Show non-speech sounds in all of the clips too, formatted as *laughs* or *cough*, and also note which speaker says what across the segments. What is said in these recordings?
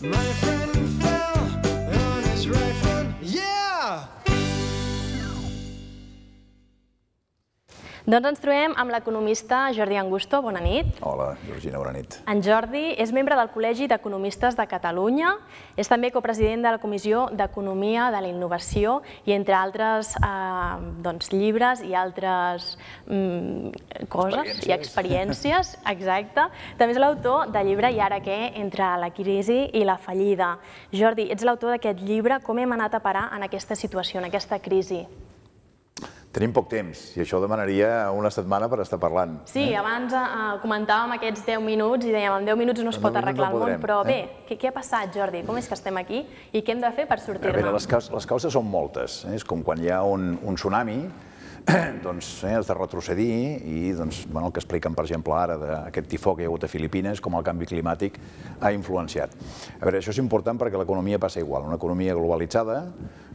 Speaker 1: My friend Doncs ens trobem amb l'economista Jordi Angusto. Bona nit.
Speaker 2: Hola, Georgina, bona nit.
Speaker 1: En Jordi és membre del Col·legi d'Economistes de Catalunya, és també copresident de la Comissió d'Economia de la Innovació i, entre altres eh, doncs, llibres i altres mm, coses i experiències, *laughs* exacte. També és l'autor del llibre I ara què? Entre la crisi i la fallida. Jordi, ets l'autor d'aquest llibre. Com hem anat a parar en aquesta situació, en aquesta crisi?
Speaker 2: Tenim poc temps i això demanaria una setmana per estar parlant.
Speaker 1: Sí, eh? abans eh, eh comentàvem aquests 10 minuts i dèiem en 10 minuts no es pot arreglar no podrem, el món, però eh? bé, què, què ha passat, Jordi? Com és que estem aquí i què hem de fer per sortir-ne? A veure,
Speaker 2: les, causes, les causes són moltes. Eh? És com quan hi ha un, un tsunami, *clears throat* doncs, eh, has de retrocedir i doncs, bueno, el que expliquen, per exemple, ara d'aquest tifó que hi ha hagut a Filipines, com el canvi climàtic ha influenciat. A veure, això és important perquè l'economia passa igual. Una economia globalitzada,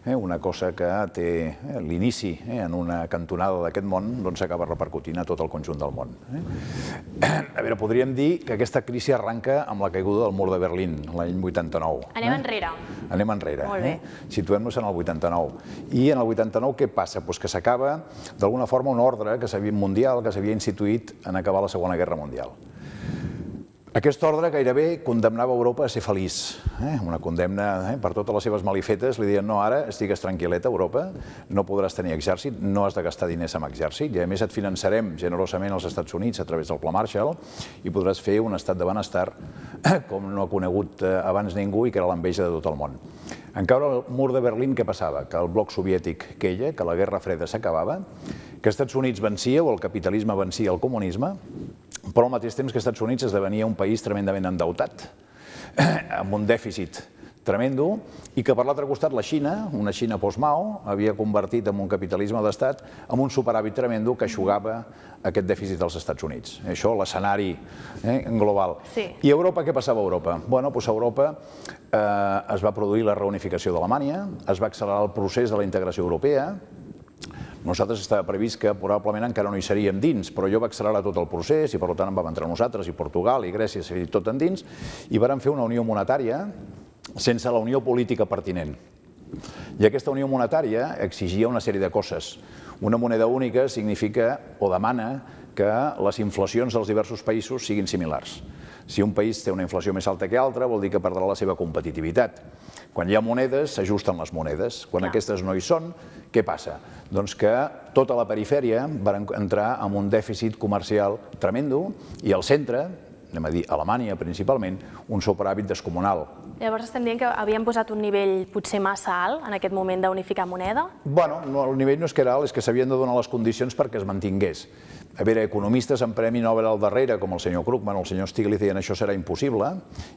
Speaker 2: Eh, una cosa que té eh, l'inici eh, en una cantonada d'aquest món, doncs s'acaba repercutint a tot el conjunt del món. Eh. A veure, podríem dir que aquesta crisi arranca amb la caiguda del mur de Berlín l'any 89. Anem enrere. Anem enrere. Molt bé. Situem-nos en el 89. I en el 89 què passa? Pues que s'acaba d'alguna forma un ordre que s'havia mundial, que s'havia instituït en acabar la Segona Guerra Mundial. Aquest ordre gairebé condemnava Europa a ser feliç, eh? una condemna eh? per totes les seves malifetes, li deien no, ara estigues tranquil·leta Europa, no podràs tenir exèrcit, no has de gastar diners amb exèrcit i a més et finançarem generosament als Estats Units a través del Pla Marshall i podràs fer un estat de benestar *clears throat* com no ha conegut eh, abans ningú i que era l'enveja de tot el món. En caure el mur de Berlín, què passava? Que el bloc soviètic queia, que la Guerra Freda s'acabava, que els Estats Units vencia o el capitalisme vencia el comunisme però al mateix temps que Estats Units esdevenia un país tremendament endeutat, *clears throat* amb un dèficit tremendo, i que per l'altre costat la Xina, una Xina post-Mao, havia convertit en un capitalisme d'estat amb un superàvit tremendo que aixugava aquest dèficit dels Estats Units. Això, l'escenari eh, global. Sí. I Europa, què passava a Europa? Bueno, doncs a Europa eh, es va produir la reunificació d'Alemanya, es va accelerar el procés de la integració europea, nosaltres estava previst que probablement encara no hi seríem dins, però jo va accelerar tot el procés i per tant en vam entrar nosaltres i Portugal i Grècia, i tot endins i vàrem fer una unió monetària sense la unió política pertinent. I aquesta unió monetària exigia una sèrie de coses. Una moneda única significa o demana que les inflacions dels diversos països siguin similars. Si un país té una inflació més alta que altra, vol dir que perdrà la seva competitivitat. Quan hi ha monedes, s'ajusten les monedes. Quan aquestes no hi són, què passa? Doncs que tota la perifèria va entrar en un dèficit comercial tremendo i el centre, anem a dir Alemanya principalment, un superàvit descomunal
Speaker 1: Llavors estem dient que havíem posat un nivell potser massa alt en aquest moment d'unificar moneda?
Speaker 2: Bueno, no, el nivell no és que era alt, és que s'havien de donar les condicions perquè es mantingués. A veure, economistes amb Premi Nobel al darrere, com el senyor Krugman o el senyor Stiglitz, deien això serà impossible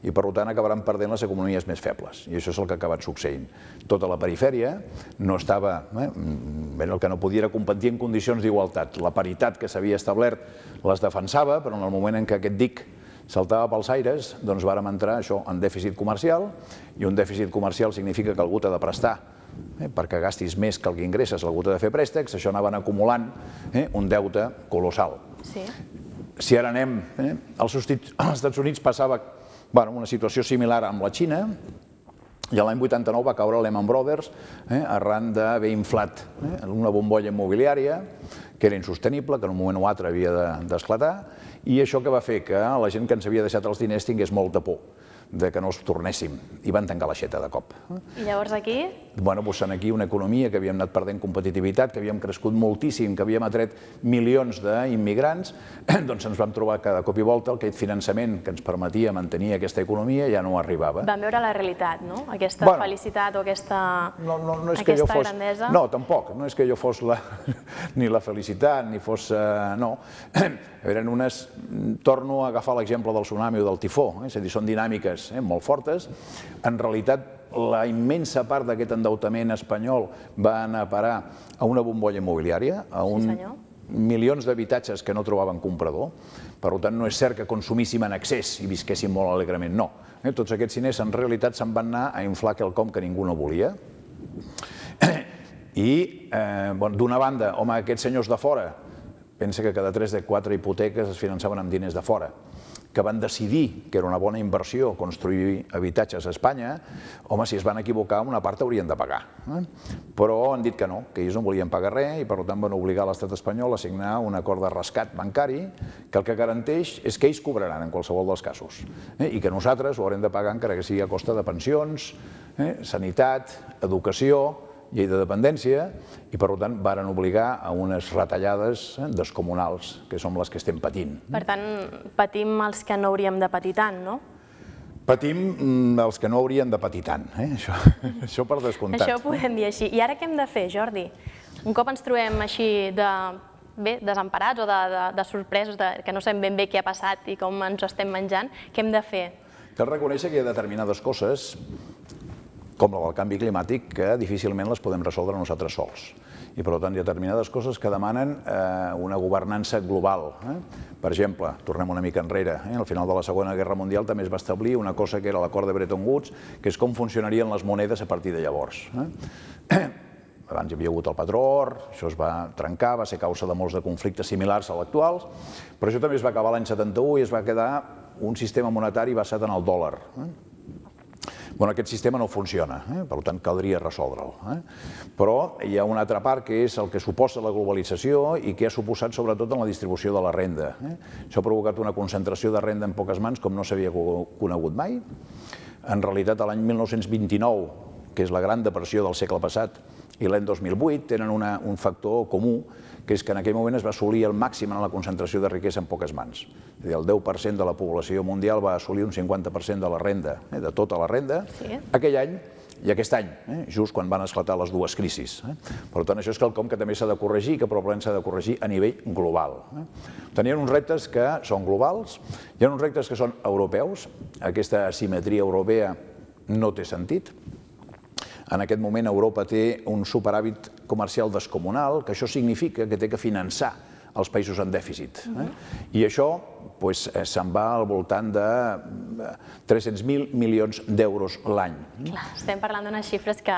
Speaker 2: i, per tant, acabaran perdent les economies més febles. I això és el que ha acabat succeint. Tota la perifèria no estava... Eh, mm, el que no podia era competir en condicions d'igualtat. La paritat que s'havia establert les defensava, però en el moment en què aquest dic saltava pels aires, doncs vàrem entrar això en dèficit comercial, i un dèficit comercial significa que algú t'ha de prestar eh, perquè gastis més que el que ingresses, algú t'ha de fer préstecs, això anaven acumulant eh, un deute colossal. Sí. Si ara anem, eh, als, *clears throat* als Estats Units passava bueno, una situació similar amb la Xina, i l'any 89 va caure Lehman Brothers eh, arran d'haver inflat eh, una bombolla immobiliària que era insostenible, que en un moment o altre havia d'esclatar, de, i això que va fer que la gent que ens havia deixat els diners tingués molta por de que no els tornéssim, i van tancar l'aixeta de cop.
Speaker 1: I llavors aquí?
Speaker 2: Bueno, posant aquí una economia que havíem anat perdent competitivitat, que havíem crescut moltíssim, que havíem atret milions d'immigrants, *clears throat* doncs ens vam trobar que de cop i volta aquest finançament que ens permetia mantenir aquesta economia ja no arribava.
Speaker 1: Vam veure la realitat, no? Aquesta bueno, felicitat o aquesta,
Speaker 2: no, no, no és aquesta que jo fos, grandesa. No, tampoc, no és que jo fos la, *laughs* ni la felicitat, ni fos... Uh, no, eren *clears throat* unes... Torno a agafar l'exemple del tsunami o del tifó, eh? és a dir, són dinàmiques cifres eh, molt fortes, en realitat la immensa part d'aquest endeutament espanyol va anar a parar a una bombolla immobiliària, a un sí, milions d'habitatges que no trobaven comprador. Per tant, no és cert que consumíssim en excés i visquéssim molt alegrement, no. Eh, tots aquests diners en realitat se'n van anar a inflar quelcom que ningú no volia. *clears throat* I, eh, bon, d'una banda, home, aquests senyors de fora Pensa que cada 3 de 4 hipoteques es finançaven amb diners de fora que van decidir que era una bona inversió construir habitatges a Espanya, home, si es van equivocar, una part haurien de pagar. Eh? Però han dit que no, que ells no volien pagar res i per tant van obligar l'estat espanyol a signar un acord de rescat bancari que el que garanteix és que ells cobraran en qualsevol dels casos eh? i que nosaltres ho haurem de pagar encara que sigui a costa de pensions, eh? sanitat, educació, llei de dependència i, per tant, varen obligar a unes retallades descomunals, que som les que estem patint.
Speaker 1: Per tant, patim els que no hauríem de patir tant, no?
Speaker 2: Patim mm, els que no haurien de patir tant, eh? això, *laughs* això per descomptat. Això ho
Speaker 1: podem dir així. I ara què hem de fer, Jordi? Un cop ens trobem així de bé, desemparats o de, de, de sorpresos, de, que no sabem ben bé què ha passat i com ens ho estem menjant, què hem de fer?
Speaker 2: Cal reconèixer que hi ha determinades coses com el canvi climàtic, que difícilment les podem resoldre nosaltres sols. I, per tant, hi ha determinades coses que demanen eh, una governança global. Eh? Per exemple, tornem una mica enrere, eh? al final de la Segona Guerra Mundial també es va establir una cosa que era l'acord de Bretton Woods, que és com funcionarien les monedes a partir de llavors. Eh? *clears throat* abans hi havia hagut el patró or, això es va trencar, va ser causa de molts de conflictes similars a l'actual, però això també es va acabar l'any 71 i es va quedar un sistema monetari basat en el dòlar. Eh? Bueno, aquest sistema no funciona, eh? per tant caldria resoldre'l. Eh? Però hi ha una altra part que és el que suposa la globalització i que ha suposat sobretot en la distribució de la renda. Eh? Això ha provocat una concentració de renda en poques mans com no s'havia conegut mai. En realitat, l'any 1929, que és la gran depressió del segle passat, i l'any 2008 tenen una, un factor comú, que és que en aquell moment es va assolir el màxim en la concentració de riquesa en poques mans. És dir, el 10% de la població mundial va assolir un 50% de la renda, eh, de tota la renda, sí. aquell any i aquest any, eh, just quan van esclatar les dues crisis. Eh. Per tant, això és quelcom que també s'ha de corregir i que probablement s'ha de corregir a nivell global. Eh. Tenien uns reptes que són globals, hi ha uns reptes que són europeus, aquesta asimetria europea no té sentit, en aquest moment Europa té un superàvit comercial descomunal, que això significa que té que finançar els països en dèficit. Eh? Mhm. I això pues, eh, se'n va al voltant de 300.000 eh, milions d'euros l'any.
Speaker 1: Estem parlant d'unes xifres que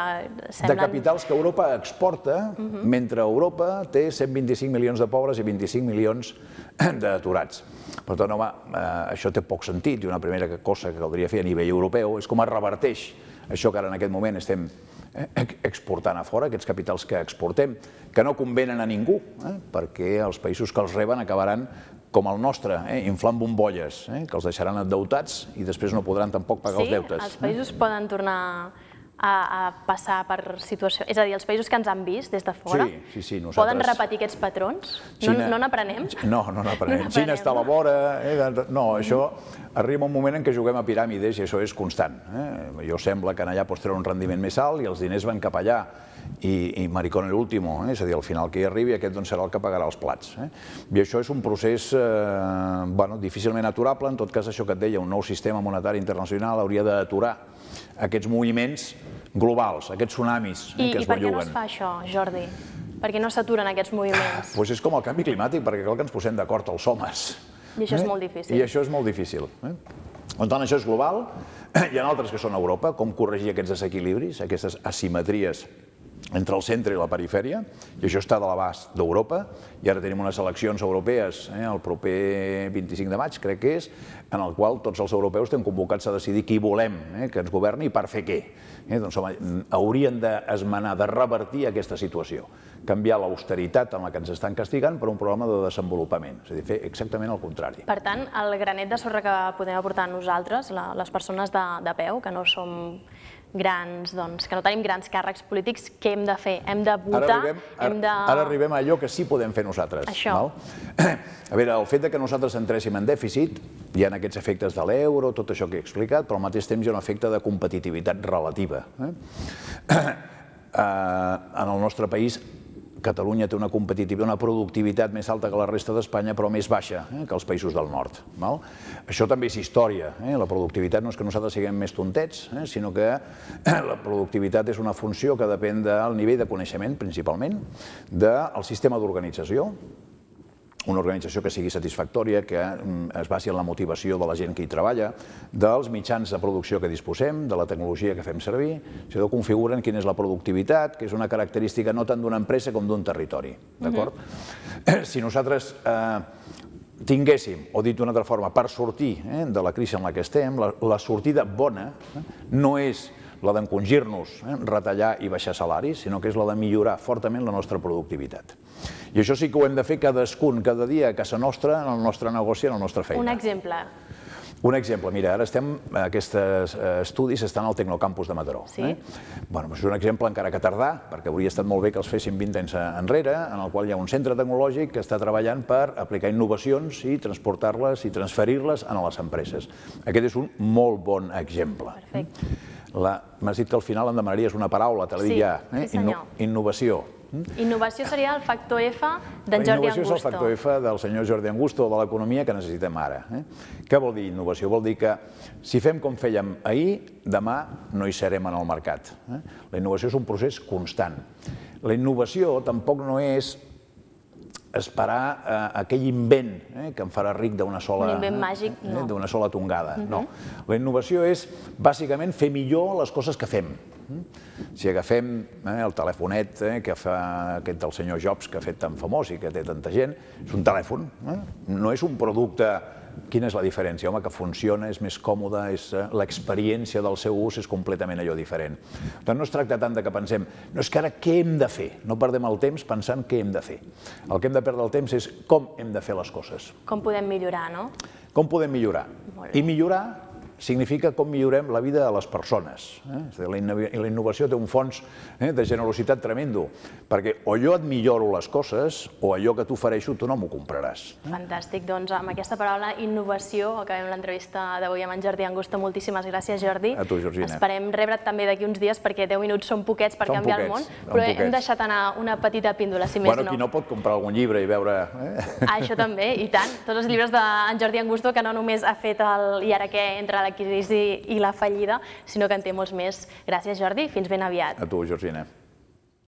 Speaker 1: semblen... De
Speaker 2: capitals que Europa exporta, mhm. mentre Europa té 125 milions de pobres i 25 milions *clears throat* d'aturats. Per tant, home, eh, això té poc sentit i una primera cosa que caldria fer a nivell europeu és com es reverteix això que ara en aquest moment estem eh, exportant a fora, aquests capitals que exportem, que no convenen a ningú, eh? perquè els països que els reben acabaran com el nostre, eh? inflant bombolles, eh? que els deixaran endeutats i després no podran tampoc pagar sí, els deutes. Eh? Sí, els països poden
Speaker 1: tornar a, a passar per situació... És a dir, els països que ens han vist des de fora sí,
Speaker 2: sí, sí, nosaltres... poden repetir
Speaker 1: aquests patrons? Xina... No n'aprenem?
Speaker 2: No, no n'aprenem. No Xina està a la vora... Eh? No, això arriba un moment en què juguem a piràmides i això és constant. Eh? Jo sembla que allà pots treure un rendiment més alt i els diners van cap allà i, i maricón el último, eh? és a dir, al final que hi arribi aquest doncs, serà el que pagarà els plats. Eh? I això és un procés eh, bueno, difícilment aturable, en tot cas això que et deia, un nou sistema monetari internacional hauria d'aturar aquests moviments globals, aquests tsunamis I, que es belluguen. I per què no es fa
Speaker 1: això, Jordi? Per què no s'aturen aquests moviments?
Speaker 2: Doncs és com el canvi climàtic, perquè cal que ens posem d'acord els homes.
Speaker 1: I això eh? és molt difícil. I això
Speaker 2: és molt difícil. Eh? En doncs tant, això és global. *clears throat* Hi ha altres que són a Europa, com corregir aquests desequilibris, aquestes asimetries entre el centre i la perifèria, i això està de l'abast d'Europa, i ara tenim unes eleccions europees eh, el proper 25 de maig, crec que és, en el qual tots els europeus estem convocats a decidir qui volem eh, que ens governi i per fer què. Eh, doncs, home, haurien d'esmenar, de revertir aquesta situació, canviar l'austeritat amb la que ens estan castigant per un programa de desenvolupament, és a dir, fer exactament el contrari. Per
Speaker 1: tant, el granet de sorra que podem aportar nosaltres, la, les persones de, de peu, que no som grans, doncs, que no tenim grans càrrecs polítics, què hem de fer? Hem de votar? Ara arribem, ara, hem de... ara
Speaker 2: arribem a allò que sí podem fer nosaltres. Això. Val? *clears throat* A veure, el fet de que nosaltres entréssim en dèficit, hi ha aquests efectes de l'euro, tot això que he explicat, però al mateix temps hi ha un efecte de competitivitat relativa. Eh? *clears throat* Eh, en el nostre país Catalunya té una competitivitat, una productivitat més alta que la resta d'Espanya, però més baixa eh, que els països del nord. Val? Això també és història. Eh? La productivitat no és que nosaltres siguem més tontets, eh, sinó que *clears throat* la productivitat és una funció que depèn del nivell de coneixement, principalment, del sistema d'organització, una organització que sigui satisfactòria, que mm, es basi en la motivació de la gent que hi treballa, dels mitjans de producció que disposem, de la tecnologia que fem servir, no configuren quina és la productivitat, que és una característica no tant d'una empresa com d'un territori. D'acord? Mhm. Si nosaltres eh, tinguéssim, o dit d'una altra forma, per sortir eh, de la crisi en la que estem, la, sortida bona eh, no és la d'encongir-nos, eh, retallar i baixar salaris, sinó que és la de millorar fortament la nostra productivitat. I això sí que ho hem de fer cadascun, cada dia, a casa nostra, en el nostre negoci, en la nostra feina. Un exemple. Un exemple, mira, ara estem, aquests eh, estudis estan al Tecnocampus de Mataró. Sí. Eh? Bueno, doncs és un exemple encara que tardar, perquè hauria estat molt bé que els fessin 20 anys enrere, en el qual hi ha un centre tecnològic que està treballant per aplicar innovacions i transportar-les i transferir-les a les empreses. Aquest és un molt bon exemple. Perfecte. M'has dit que al final em demanaries una paraula, te la sí, dic ja. Eh? innovació.
Speaker 1: Innovació seria el factor F d'en Jordi Angusto. Innovació és el factor
Speaker 2: F del senyor Jordi Angusto de l'economia que necessitem ara. Eh? Què vol dir innovació? Vol dir que si fem com fèiem ahir, demà no hi serem en el mercat. Eh? La innovació és un procés constant. La innovació tampoc no és esperar eh, aquell invent eh, que em farà ric d'una sola... Un invent màgic, eh, no. d'una sola tongada, uh mhm. -huh. no. La innovació és, bàsicament, fer millor les coses que fem. Mm? Si agafem eh, el telefonet eh, que fa aquest del senyor Jobs, que ha fet tan famós i que té tanta gent, és un telèfon, eh? no és un producte quina és la diferència? Home, que funciona, és més còmode, és eh, l'experiència del seu ús és completament allò diferent. tant, doncs no es tracta tant de que pensem, no, és que ara què hem de fer? No perdem el temps pensant què hem de fer. El que hem de perdre el temps és com hem de fer les coses.
Speaker 1: Com podem millorar, no?
Speaker 2: Com podem millorar. I millorar significa com millorem la vida de les persones. Eh? La innovació té un fons eh, de generositat tremendo, perquè o jo et milloro les coses o allò que t'ofereixo tu no m'ho compraràs.
Speaker 1: Fantàstic, doncs amb aquesta paraula innovació acabem l'entrevista d'avui amb en Jordi Angusto. Moltíssimes gràcies, Jordi. A tu, Georgina. Esperem rebre't també d'aquí uns dies perquè 10 minuts són poquets per canviar el món, però hem deixat anar una petita píndola, si més no. Bueno, qui
Speaker 2: no pot comprar algun llibre i veure... Eh? Ah, això
Speaker 1: també, i tant. Tots els llibres d'en Jordi Angusto, que no només ha fet el I ara què, entra la la crisi i la fallida, sinó que en té molts més. Gràcies, Jordi. Fins ben aviat. A
Speaker 2: tu, Georgina.